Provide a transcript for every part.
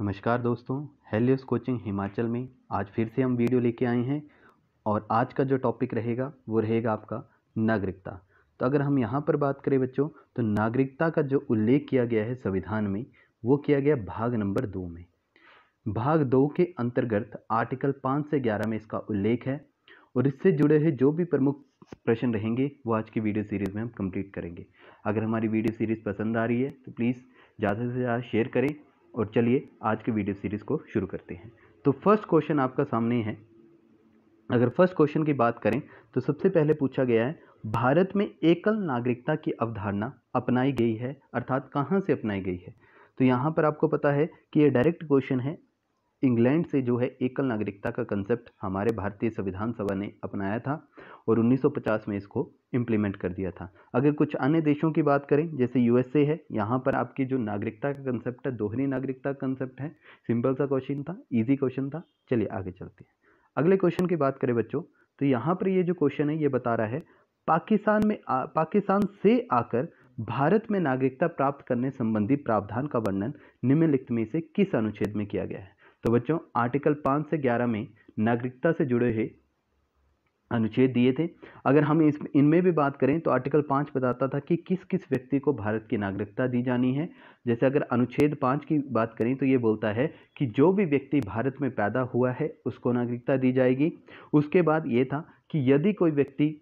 नमस्कार दोस्तों Helios coaching Himachal में आज फिर से हम वीडियो लेके आए हैं और आज का जो टॉपिक रहेगा वो रहेगा आपका नागरिकता तो अगर हम यहाँ पर बात करें बच्चों तो नागरिकता का जो उल्लेख किया गया है संविधान में वो किया गया भाग नंबर दो में भाग दो के अंतर्गत आर्टिकल पाँच से ग्यारह में इसका उल्लेख है और इससे जुड़े हुए जो भी प्रमुख प्रश्न रहेंगे वो आज की वीडियो सीरीज़ में हम कंप्लीट करेंगे अगर हमारी वीडियो सीरीज़ पसंद आ रही है तो प्लीज़ ज़्यादा से ज़्यादा शेयर करें और चलिए आज के वीडियो सीरीज़ को शुरू करते हैं तो फर्स्ट क्वेश्चन आपका सामने है अगर फर्स्ट क्वेश्चन की बात करें तो सबसे पहले पूछा गया है भारत में एकल नागरिकता की अवधारणा अपनाई गई है अर्थात कहाँ से अपनाई गई है तो यहाँ पर आपको पता है कि ये डायरेक्ट क्वेश्चन है इंग्लैंड से जो है एकल नागरिकता का कंसेप्ट हमारे भारतीय संविधान सभा ने अपनाया था और 1950 में इसको इम्प्लीमेंट कर दिया था अगर कुछ अन्य देशों की बात करें जैसे यूएसए है यहाँ पर आपकी जो नागरिकता का कंसेप्ट है दोहरी नागरिकता का कंसेप्ट है सिंपल सा क्वेश्चन था ईजी क्वेश्चन था चलिए आगे चलते हैं अगले क्वेश्चन की बात करें बच्चों तो यहाँ पर ये जो क्वेश्चन है ये बता रहा है पाकिस्तान में आ, पाकिस्तान से आकर भारत में नागरिकता प्राप्त करने संबंधी प्रावधान का वर्णन निम्नलिखित में से किस अनुच्छेद में किया गया है तो बच्चों आर्टिकल पाँच से ग्यारह में नागरिकता से जुड़े हुए अनुच्छेद दिए थे अगर हम इस इनमें भी बात करें तो आर्टिकल पाँच बताता था कि किस किस व्यक्ति को भारत की नागरिकता दी जानी है जैसे अगर अनुच्छेद पाँच की बात करें तो ये बोलता है कि जो भी व्यक्ति भारत में पैदा हुआ है उसको नागरिकता दी जाएगी उसके बाद ये था कि यदि कोई व्यक्ति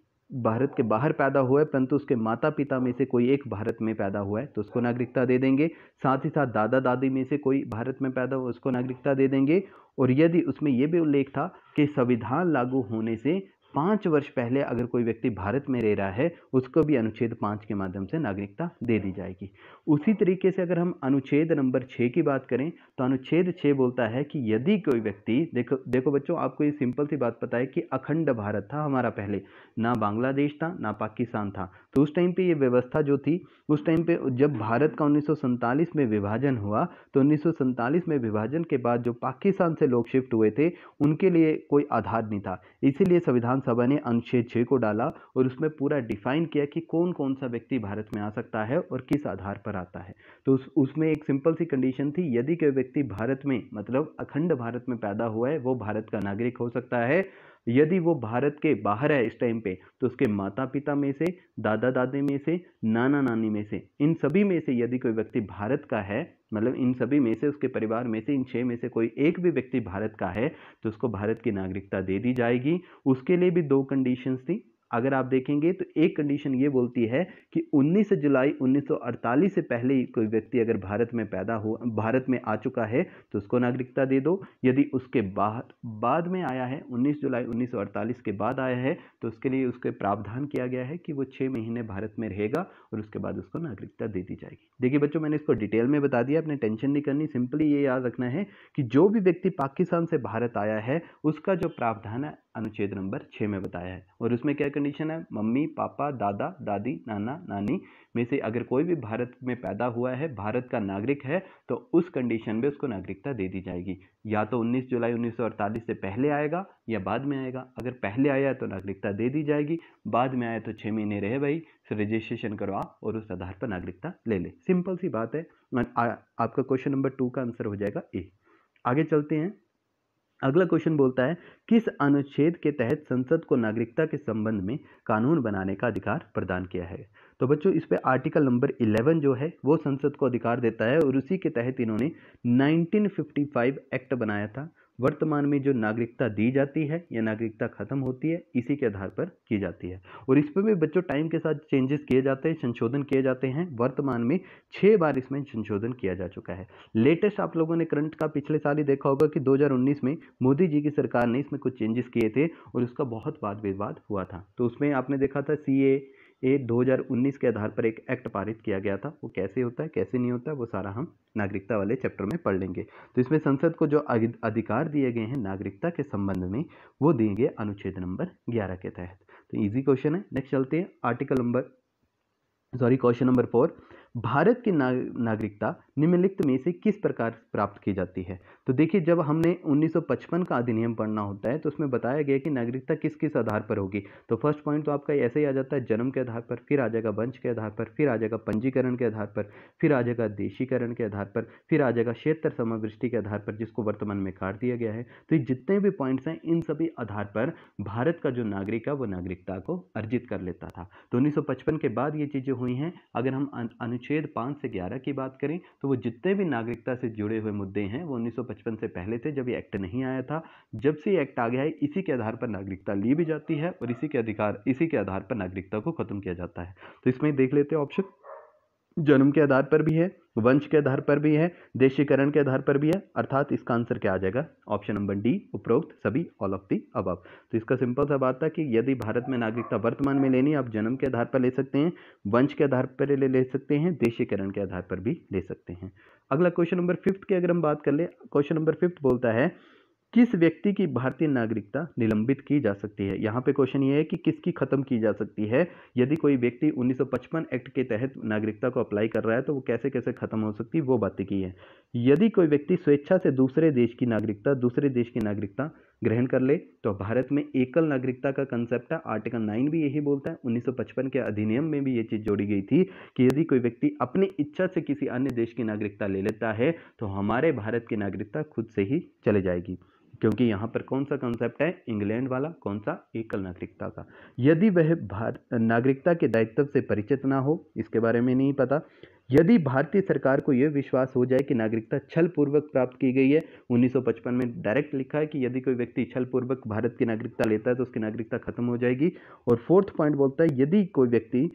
भारत के बाहर पैदा हुआ है परंतु उसके माता पिता में से कोई एक भारत में पैदा हुआ है तो उसको नागरिकता दे देंगे साथ ही साथ दादा दादी में से कोई भारत में पैदा हुआ उसको नागरिकता दे देंगे और यदि उसमें यह भी उल्लेख था कि संविधान लागू होने से पाँच वर्ष पहले अगर कोई व्यक्ति भारत में रह रहा है उसको भी अनुच्छेद पाँच के माध्यम से नागरिकता दे दी जाएगी उसी तरीके से अगर हम अनुच्छेद नंबर छः की बात करें तो अनुच्छेद छः बोलता है कि यदि कोई व्यक्ति देखो देखो बच्चों आपको ये सिंपल सी बात पता है कि अखंड भारत था हमारा पहले ना बांग्लादेश था ना पाकिस्तान था तो उस टाइम पर ये व्यवस्था जो थी उस टाइम पे जब भारत का उन्नीस में विभाजन हुआ तो उन्नीस में विभाजन के बाद जो पाकिस्तान से लोग शिफ्ट हुए थे उनके लिए कोई आधार नहीं था इसीलिए संविधान विधानसभा ने अनुच्छेद छः को डाला और उसमें पूरा डिफाइन किया कि कौन कौन सा व्यक्ति भारत में आ सकता है और किस आधार पर आता है तो उस उसमें एक सिंपल सी कंडीशन थी यदि कोई व्यक्ति भारत में मतलब अखंड भारत में पैदा हुआ है वो भारत का नागरिक हो सकता है यदि वो भारत के बाहर है इस टाइम पे तो उसके माता पिता में से दादा दादी में से नाना नानी में से इन सभी में से यदि कोई व्यक्ति भारत का है मतलब इन सभी में से उसके परिवार में से इन छः में से कोई एक भी व्यक्ति भारत का है तो उसको भारत की नागरिकता दे दी जाएगी उसके लिए भी दो कंडीशंस थी अगर आप देखेंगे तो एक कंडीशन ये बोलती है कि 19 जुलाई 1948 से पहले ही कोई व्यक्ति अगर भारत में पैदा हो भारत में आ चुका है तो उसको नागरिकता दे दो यदि उसके बाद बाद में आया है 19 जुलाई 1948 के बाद आया है तो उसके लिए उसके प्रावधान किया गया है कि वो छः महीने भारत में रहेगा और उसके बाद उसको नागरिकता दे दी जाएगी देखिए बच्चों मैंने इसको डिटेल में बता दिया अपने टेंशन नहीं करनी सिंपली ये याद रखना है कि जो भी व्यक्ति पाकिस्तान से भारत आया है उसका जो प्रावधान है अनुच्छेद नंबर छः में बताया है और उसमें क्या कंडीशन है मम्मी पापा दादा दादी नाना नानी में से अगर कोई भी भारत में पैदा हुआ है भारत का नागरिक है तो उस कंडीशन में उसको नागरिकता दे दी जाएगी या तो 19 जुलाई 1948 से पहले आएगा या बाद में आएगा अगर पहले आया तो नागरिकता दे दी जाएगी बाद में आया तो छः महीने रहे भाई फिर रजिस्ट्रेशन करवा और उस आधार पर नागरिकता ले ले सिंपल सी बात है आ, आपका क्वेश्चन नंबर टू का आंसर हो जाएगा ए आगे चलते हैं अगला क्वेश्चन बोलता है किस अनुच्छेद के तहत संसद को नागरिकता के संबंध में कानून बनाने का अधिकार प्रदान किया है तो बच्चों इस पे आर्टिकल नंबर 11 जो है वो संसद को अधिकार देता है और उसी के तहत इन्होंने 1955 एक्ट बनाया था वर्तमान में जो नागरिकता दी जाती है या नागरिकता ख़त्म होती है इसी के आधार पर की जाती है और इस पर भी बच्चों टाइम के साथ चेंजेस किए जाते हैं संशोधन किए जाते हैं वर्तमान में छः बार इसमें संशोधन किया जा चुका है लेटेस्ट आप लोगों ने करंट का पिछले साल ही देखा होगा कि 2019 में मोदी जी की सरकार ने इसमें कुछ चेंजेस किए थे और उसका बहुत वाद विवाद हुआ था तो उसमें आपने देखा था सी ये 2019 के आधार पर एक एक्ट पारित किया गया था वो कैसे होता है कैसे नहीं होता है, वो सारा हम नागरिकता वाले चैप्टर में पढ़ लेंगे तो इसमें संसद को जो अधिकार दिए गए हैं नागरिकता के संबंध में वो देंगे अनुच्छेद नंबर ग्यारह के तहत तो ईजी क्वेश्चन है नेक्स्ट चलते हैं article number sorry question number four Bharat की नागरिकता निम्नलिखित में से किस प्रकार प्राप्त की जाती है तो देखिए जब हमने 1955 का अधिनियम पढ़ना होता है तो उसमें बताया गया कि नागरिकता किस किस आधार पर होगी तो फर्स्ट पॉइंट तो आपका ऐसे ही आ जाता है जन्म के आधार पर फिर आ जाएगा वंश के आधार पर फिर आ जाएगा पंजीकरण के आधार पर फिर आ जाएगा देशीकरण के आधार पर फिर आ जाएगा क्षेत्र समावृष्टि के आधार पर जिसको वर्तमान में काट दिया गया है तो ये जितने भी पॉइंट्स हैं इन सभी आधार पर भारत का जो नागरिक है वो नागरिकता को अर्जित कर लेता था तो उन्नीस के बाद ये चीज़ें हुई हैं अगर हम अनुच्छेद पाँच से ग्यारह की बात करें तो वो जितने भी नागरिकता से जुड़े हुए मुद्दे हैं वो 1955 से पहले थे जब ये एक्ट नहीं आया था जब से ये एक्ट आ गया है इसी के आधार पर नागरिकता ली भी जाती है और इसी के अधिकार इसी के आधार पर नागरिकता को खत्म किया जाता है तो इसमें देख लेते हैं ऑप्शन जन्म के आधार पर भी है वंश के आधार पर भी है देशीकरण के आधार पर भी है अर्थात इसका आंसर क्या आ जाएगा ऑप्शन नंबर डी उपरोक्त सभी ऑल ऑफ दी अब तो इसका सिंपल सा बात था कि यदि भारत में नागरिकता वर्तमान में लेनी आप जन्म के आधार पर ले सकते हैं वंश के आधार पर ले, ले सकते हैं देशीकरण के आधार पर भी ले सकते हैं अगला क्वेश्चन नंबर फिफ्थ की अगर हम बात कर ले क्वेश्चन नंबर फिफ्थ बोलता है किस व्यक्ति की भारतीय नागरिकता निलंबित की जा सकती है यहाँ पे क्वेश्चन ये है कि किसकी खत्म की जा सकती है यदि कोई व्यक्ति 1955 एक्ट के तहत नागरिकता को अप्लाई कर रहा है तो वो कैसे कैसे खत्म हो सकती है वो बातें की है यदि कोई व्यक्ति स्वेच्छा से दूसरे देश की नागरिकता दूसरे देश की नागरिकता ग्रहण कर ले तो भारत में एकल नागरिकता का कंसेप्ट है आर्टिकल नाइन भी यही बोलता है 1955 के अधिनियम में भी ये चीज़ जोड़ी गई थी कि यदि कोई व्यक्ति अपनी इच्छा से किसी अन्य देश की नागरिकता ले लेता है तो हमारे भारत की नागरिकता खुद से ही चले जाएगी क्योंकि यहाँ पर कौन सा कॉन्सेप्ट है इंग्लैंड वाला कौन सा एकल नागरिकता का यदि वह भारत नागरिकता के दायित्व से परिचित ना हो इसके बारे में नहीं पता यदि भारतीय सरकार को यह विश्वास हो जाए कि नागरिकता छल पूर्वक प्राप्त की गई है 1955 में डायरेक्ट लिखा है कि यदि कोई व्यक्ति छलपूर्वक भारत की नागरिकता लेता है तो उसकी नागरिकता खत्म हो जाएगी और फोर्थ पॉइंट बोलता है यदि कोई व्यक्ति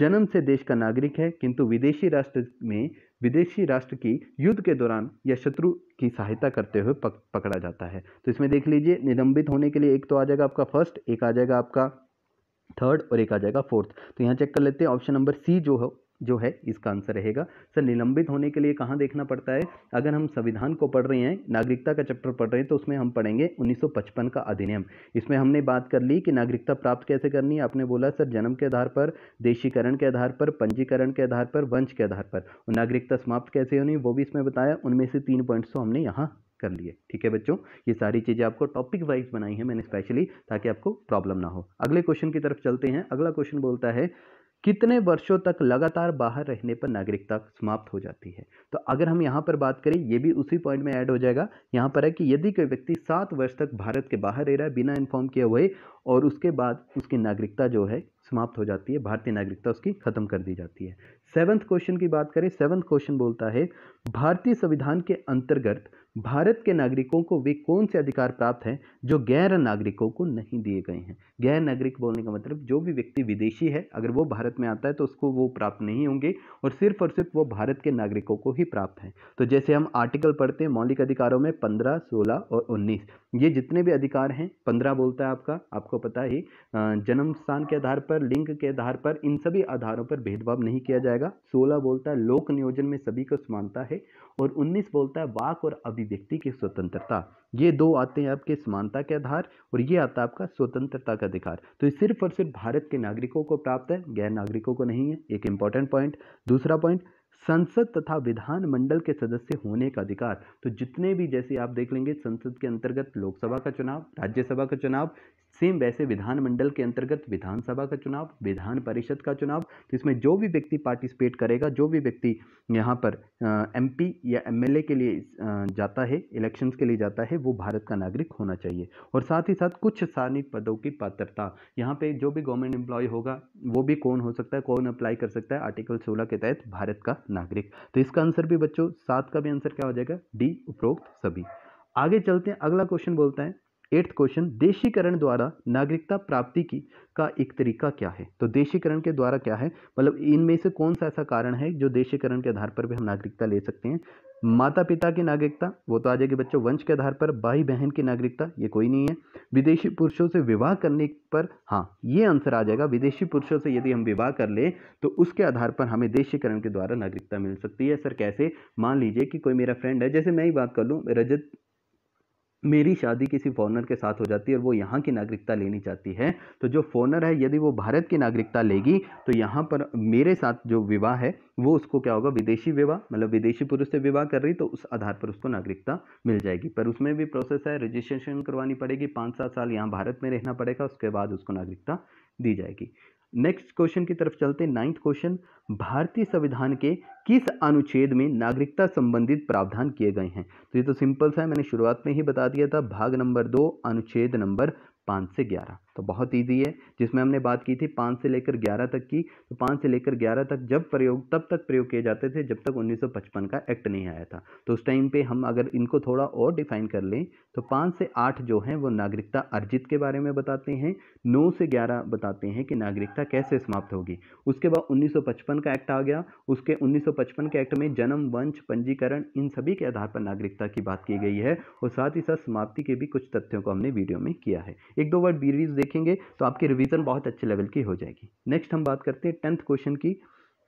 जन्म से देश का नागरिक है किंतु विदेशी राष्ट्र में विदेशी राष्ट्र की युद्ध के दौरान या शत्रु की सहायता करते हुए पक, पकड़ा जाता है तो इसमें देख लीजिए निलंबित होने के लिए एक तो आ जाएगा आपका फर्स्ट एक आ जाएगा आपका थर्ड और एक आ जाएगा फोर्थ तो यहाँ चेक कर लेते हैं ऑप्शन नंबर सी जो हो जो है इसका आंसर रहेगा सर निलंबित होने के लिए कहाँ देखना पड़ता है अगर हम संविधान को पढ़ रहे हैं नागरिकता का चैप्टर पढ़ रहे हैं तो उसमें हम पढ़ेंगे 1955 का अधिनियम इसमें हमने बात कर ली कि नागरिकता प्राप्त कैसे करनी है आपने बोला सर जन्म के आधार पर देशीकरण के आधार पर पंजीकरण के आधार पर वंश के आधार पर और नागरिकता समाप्त कैसे होनी वो भी इसमें बताया उनमें से तीन पॉइंट्स तो हमने यहाँ कर लिए ठीक है बच्चों ये सारी चीज़ें आपको टॉपिक वाइज बनाई है मैंने स्पेशली ताकि आपको प्रॉब्लम ना हो अगले क्वेश्चन की तरफ चलते हैं अगला क्वेश्चन बोलता है कितने वर्षों तक लगातार बाहर रहने पर नागरिकता समाप्त हो जाती है तो अगर हम यहाँ पर बात करें ये भी उसी पॉइंट में ऐड हो जाएगा यहाँ पर है कि यदि कोई व्यक्ति सात वर्ष तक भारत के बाहर रह रहा है बिना इन्फॉर्म किए हुए और उसके बाद उसकी नागरिकता जो है समाप्त हो जाती है भारतीय नागरिकता उसकी खत्म कर दी जाती है सेवन्थ क्वेश्चन की बात करें सेवन्थ क्वेश्चन बोलता है भारतीय संविधान के अंतर्गत भारत के नागरिकों को वे कौन से अधिकार प्राप्त हैं जो गैर नागरिकों को नहीं दिए गए हैं गैर नागरिक बोलने का मतलब जो भी व्यक्ति विदेशी है अगर वो भारत में आता है तो उसको वो प्राप्त नहीं होंगे और सिर्फ और सिर्फ वो भारत के नागरिकों को ही प्राप्त हैं तो जैसे हम आर्टिकल पढ़ते हैं मौलिक अधिकारों में पंद्रह सोलह और उन्नीस ये जितने भी अधिकार हैं पंद्रह बोलता है आपका आपको पता ही जन्म स्थान के आधार पर लिंग के आधार पर इन सभी आधारों पर भेदभाव नहीं किया जाएगा सोलह बोलता है लोक नियोजन में सभी को समानता है और उन्नीस बोलता है वाक और अभि अभिव्यक्ति की स्वतंत्रता ये दो आते हैं आपके समानता के आधार और ये आता है आपका स्वतंत्रता का अधिकार तो ये सिर्फ और सिर्फ भारत के नागरिकों को प्राप्त है गैर नागरिकों को नहीं है एक इंपॉर्टेंट पॉइंट दूसरा पॉइंट संसद तथा विधानमंडल के सदस्य होने का अधिकार तो जितने भी जैसे आप देख लेंगे संसद के अंतर्गत लोकसभा का चुनाव राज्यसभा का चुनाव सेम वैसे विधानमंडल के अंतर्गत विधानसभा का चुनाव विधान परिषद का चुनाव तो इसमें जो भी व्यक्ति पार्टिसिपेट करेगा जो भी व्यक्ति यहाँ पर एमपी या एमएलए के लिए जाता है इलेक्शंस के लिए जाता है वो भारत का नागरिक होना चाहिए और साथ ही साथ कुछ सारणिक पदों की पात्रता यहाँ पर जो भी गवर्नमेंट एम्प्लॉय होगा वो भी कौन हो सकता है कौन अप्लाई कर सकता है आर्टिकल सोलह के तहत भारत का नागरिक तो इसका आंसर भी बच्चों सात का भी आंसर क्या हो जाएगा डी उपरोक्त सभी आगे चलते हैं अगला क्वेश्चन बोलता है एट्थ क्वेश्चन देशीकरण द्वारा नागरिकता प्राप्ति की का एक तरीका क्या है तो देशीकरण के द्वारा क्या है मतलब इनमें से कौन सा ऐसा कारण है जो देशीकरण के आधार पर भी हम नागरिकता ले सकते हैं माता पिता की नागरिकता वो तो आ जाएगी बच्चों वंश के आधार पर भाई बहन की नागरिकता ये कोई नहीं है विदेशी पुरुषों से विवाह करने पर हाँ ये आंसर आ जाएगा विदेशी पुरुषों से यदि हम विवाह कर ले तो उसके आधार पर हमें देशीकरण के द्वारा नागरिकता मिल सकती है सर कैसे मान लीजिए कि कोई मेरा फ्रेंड है जैसे मैं ही बात कर लूँ रजत मेरी शादी किसी फॉरनर के साथ हो जाती है और वो यहाँ की नागरिकता लेनी चाहती है तो जो फॉरनर है यदि वो भारत की नागरिकता लेगी तो यहाँ पर मेरे साथ जो विवाह है वो उसको क्या होगा विदेशी विवाह मतलब विदेशी पुरुष से विवाह कर रही तो उस आधार पर उसको नागरिकता मिल जाएगी पर उसमें भी प्रोसेस है रजिस्ट्रेशन करवानी पड़ेगी पाँच सात साल यहाँ भारत में रहना पड़ेगा उसके बाद उसको नागरिकता दी जाएगी नेक्स्ट क्वेश्चन की तरफ चलते नाइन्थ क्वेश्चन भारतीय संविधान के किस अनुच्छेद में नागरिकता संबंधित प्रावधान किए गए हैं तो ये तो सिंपल सा है मैंने शुरुआत में ही बता दिया था भाग नंबर दो अनुच्छेद नंबर पाँच से ग्यारह तो बहुत ईजी है जिसमें हमने बात की थी पाँच से लेकर ग्यारह तक की तो पाँच से लेकर ग्यारह तक जब प्रयोग तब तक प्रयोग किए जाते थे जब तक 1955 का एक्ट नहीं आया था तो उस टाइम पे हम अगर इनको थोड़ा और डिफाइन कर लें तो पाँच से आठ जो हैं वो नागरिकता अर्जित के बारे में बताते हैं नौ से ग्यारह बताते हैं कि नागरिकता कैसे समाप्त होगी उसके बाद 1955 का एक्ट आ गया उसके 1955 के एक्ट में जन्म वंश पंजीकरण इन सभी के आधार पर नागरिकता की बात की गई है और साथ ही साथ समाप्ति के भी कुछ तथ्यों को हमने वीडियो में किया है एक दो वर्ड बीरीज देख देखेंगे तो आपकी रिवीजन बहुत अच्छे लेवल की हो जाएगी नेक्स्ट हम बात करते हैं टेंथ क्वेश्चन की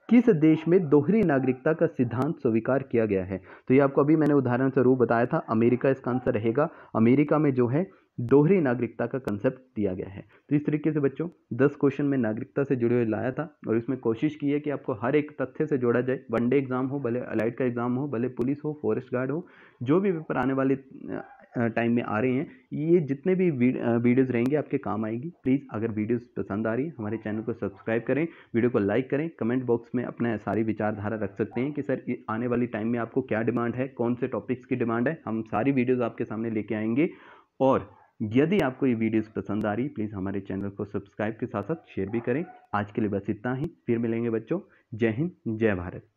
किस देश में दोहरी नागरिकता का सिद्धांत स्वीकार किया गया है तो ये आपको अभी मैंने उदाहरण स्वरूप बताया था अमेरिका इसका आंसर रहेगा अमेरिका में जो है दोहरी नागरिकता का कंसेप्ट दिया गया है तो इस तरीके से बच्चों दस क्वेश्चन में नागरिकता से जुड़े हुए लाया था और इसमें कोशिश की है कि आपको हर एक तथ्य से जोड़ा जाए वनडे एग्जाम हो भले अलाइट का एग्जाम हो भले पुलिस हो फॉरेस्ट गार्ड हो जो भी पेपर आने वाले टाइम में आ रहे हैं ये जितने भी वीडियोस रहेंगे आपके काम आएगी प्लीज़ अगर वीडियोस पसंद आ रही है हमारे चैनल को सब्सक्राइब करें वीडियो को लाइक करें कमेंट बॉक्स में अपना सारी विचारधारा रख सकते हैं कि सर आने वाली टाइम में आपको क्या डिमांड है कौन से टॉपिक्स की डिमांड है हम सारी वीडियोज़ आपके सामने लेके आएंगे और यदि आपको ये वीडियोस पसंद आ रही प्लीज़ हमारे चैनल को सब्सक्राइब के साथ साथ शेयर भी करें आज के लिए बस इतना ही फिर मिलेंगे बच्चों जय हिंद जय भारत